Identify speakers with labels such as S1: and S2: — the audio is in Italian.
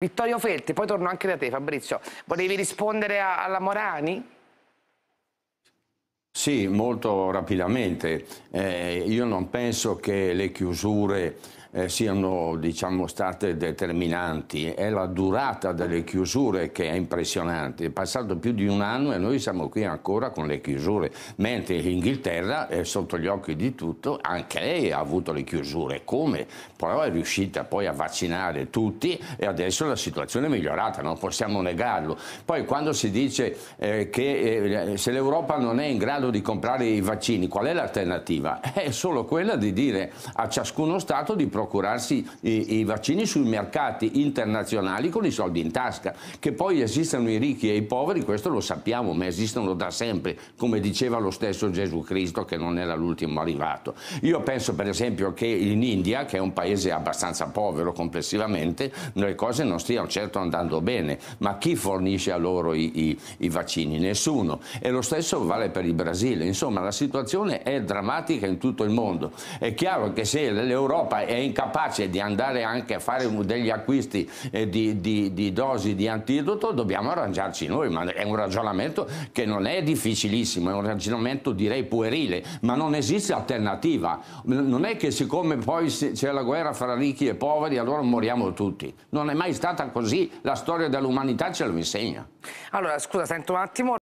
S1: Vittorio Felti, poi torno anche da te Fabrizio, volevi rispondere a, alla Morani? Sì, molto rapidamente. Eh, io non penso che le chiusure eh, siano diciamo, state determinanti, è la durata delle chiusure che è impressionante. È passato più di un anno e noi siamo qui ancora con le chiusure, mentre l'Inghilterra è eh, sotto gli occhi di tutto, anche lei ha avuto le chiusure, come? Però è riuscita poi a vaccinare tutti e adesso la situazione è migliorata, non possiamo negarlo. Poi quando si dice eh, che eh, se l'Europa non è in grado di comprare i vaccini, qual è l'alternativa? È solo quella di dire a ciascuno Stato di produrre procurarsi i, i vaccini sui mercati internazionali con i soldi in tasca. Che poi esistano i ricchi e i poveri, questo lo sappiamo, ma esistono da sempre, come diceva lo stesso Gesù Cristo che non era l'ultimo arrivato. Io penso per esempio che in India, che è un paese abbastanza povero complessivamente, le cose non stiano certo andando bene, ma chi fornisce a loro i, i, i vaccini? Nessuno. E lo stesso vale per il Brasile. Insomma, la situazione è drammatica in tutto il mondo. È chiaro che se l'Europa è in incapace di andare anche a fare degli acquisti eh, di, di, di dosi di antidoto, dobbiamo arrangiarci noi, ma è un ragionamento che non è difficilissimo, è un ragionamento direi puerile, ma non esiste alternativa. Non è che siccome poi c'è la guerra fra ricchi e poveri, allora moriamo tutti. Non è mai stata così, la storia dell'umanità ce lo insegna. Allora, scusa, sento un attimo.